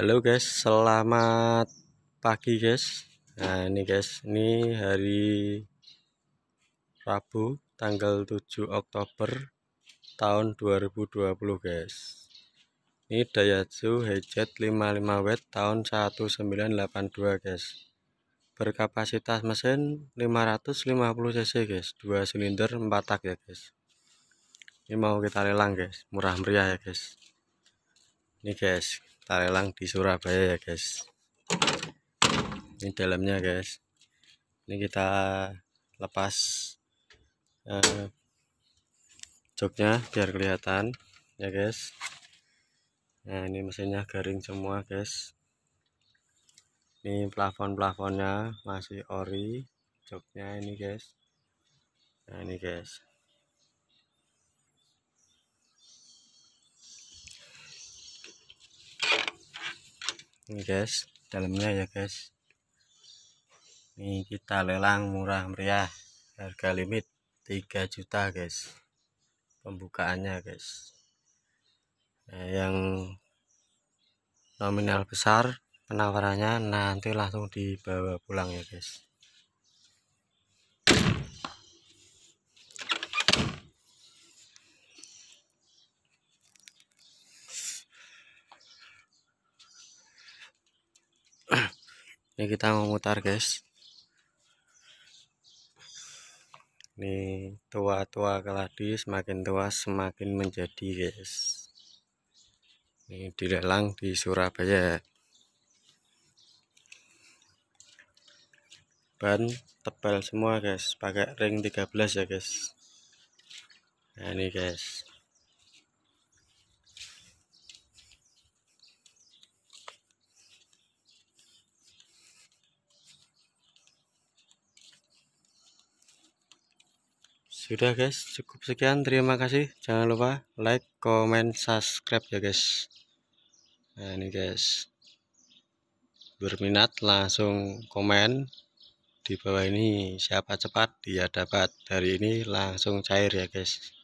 Halo guys, selamat pagi guys. Nah, ini guys, ini hari Rabu tanggal 7 Oktober tahun 2020 guys. Ini Daihatsu Hejet 55 W tahun 1982 guys. Berkapasitas mesin 550 cc guys, dua silinder 4 tak ya guys. Ini mau kita lelang guys, murah meriah ya guys. Ini guys, Tarelang di Surabaya ya guys ini dalamnya guys ini kita lepas eh, joknya biar kelihatan ya guys nah ini mesinnya garing semua guys ini plafon-plafonnya masih ori joknya ini guys nah ini guys ini guys dalamnya ya guys ini kita lelang murah meriah harga limit 3 juta guys pembukaannya guys nah, yang nominal besar penawarannya nanti langsung dibawa pulang ya guys ini kita mau mutar guys ini tua-tua keladi semakin tua semakin menjadi guys ini di lelang di Surabaya ban tebal semua guys pakai ring 13 ya guys nah ini guys Sudah guys, cukup sekian. Terima kasih. Jangan lupa like, comment, subscribe ya guys. Nah ini guys. Berminat langsung komen di bawah ini siapa cepat dia dapat. Dari ini langsung cair ya guys.